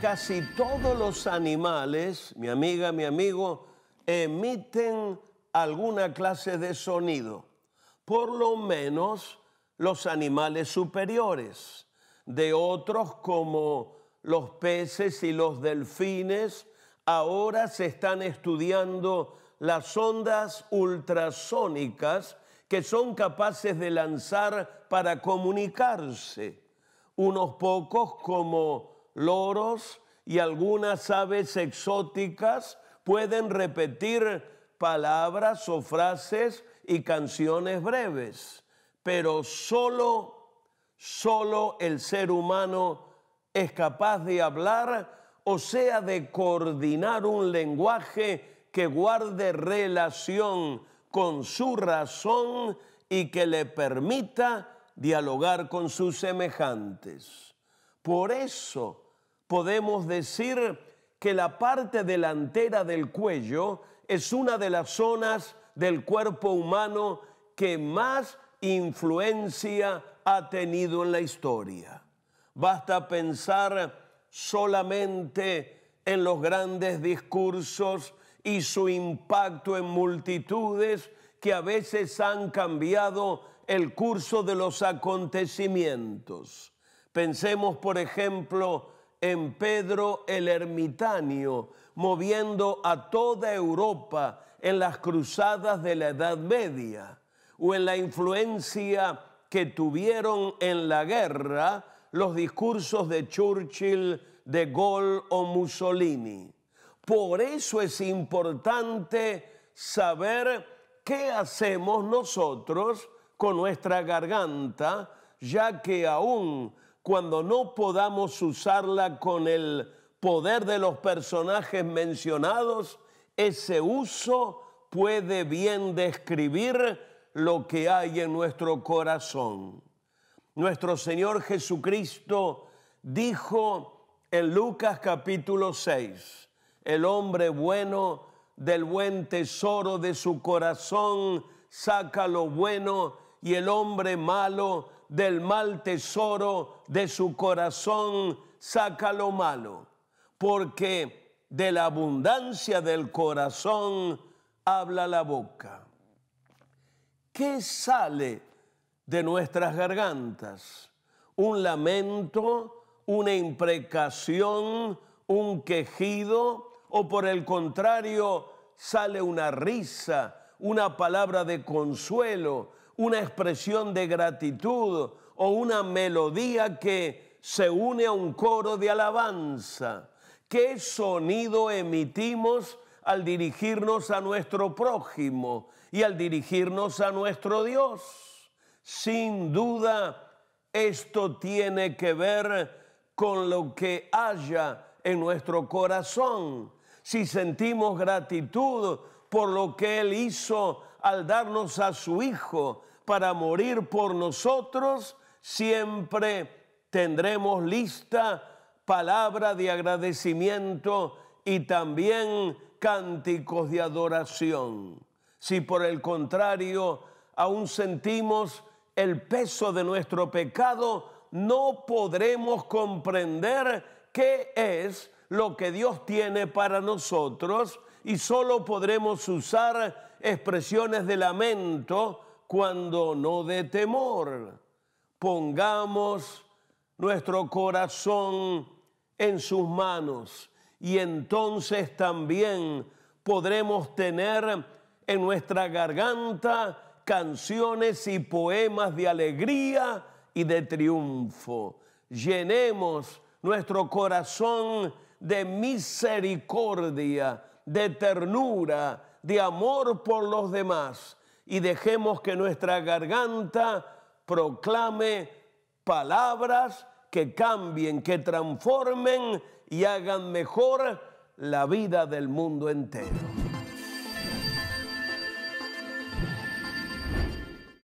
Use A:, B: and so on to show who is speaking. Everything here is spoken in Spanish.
A: casi todos los animales, mi amiga, mi amigo, emiten alguna clase de sonido. Por lo menos los animales superiores. De otros como los peces y los delfines, ahora se están estudiando las ondas ultrasónicas que son capaces de lanzar para comunicarse. Unos pocos como loros y algunas aves exóticas pueden repetir palabras o frases y canciones breves, pero solo, solo el ser humano es capaz de hablar, o sea, de coordinar un lenguaje que guarde relación con su razón y que le permita dialogar con sus semejantes. Por eso, podemos decir que la parte delantera del cuello es una de las zonas del cuerpo humano que más influencia ha tenido en la historia. Basta pensar solamente en los grandes discursos y su impacto en multitudes que a veces han cambiado el curso de los acontecimientos. Pensemos, por ejemplo, en Pedro el ermitaño, moviendo a toda Europa en las cruzadas de la Edad Media o en la influencia que tuvieron en la guerra los discursos de Churchill, de Gaulle o Mussolini. Por eso es importante saber qué hacemos nosotros con nuestra garganta, ya que aún cuando no podamos usarla con el poder de los personajes mencionados, ese uso puede bien describir lo que hay en nuestro corazón. Nuestro Señor Jesucristo dijo en Lucas capítulo 6, el hombre bueno del buen tesoro de su corazón saca lo bueno y el hombre malo del mal tesoro de su corazón saca lo malo, porque de la abundancia del corazón habla la boca. ¿Qué sale de nuestras gargantas? ¿Un lamento, una imprecación, un quejido? ¿O por el contrario, sale una risa, una palabra de consuelo, una expresión de gratitud o una melodía que se une a un coro de alabanza. ¿Qué sonido emitimos al dirigirnos a nuestro prójimo y al dirigirnos a nuestro Dios? Sin duda, esto tiene que ver con lo que haya en nuestro corazón. Si sentimos gratitud por lo que Él hizo al darnos a su Hijo para morir por nosotros, siempre tendremos lista palabra de agradecimiento y también cánticos de adoración. Si por el contrario aún sentimos el peso de nuestro pecado, no podremos comprender qué es lo que Dios tiene para nosotros y solo podremos usar expresiones de lamento cuando no de temor. Pongamos nuestro corazón en sus manos y entonces también podremos tener en nuestra garganta canciones y poemas de alegría y de triunfo. Llenemos nuestro corazón de misericordia de ternura, de amor por los demás y dejemos que nuestra garganta proclame palabras que cambien, que transformen y hagan mejor la vida del mundo entero.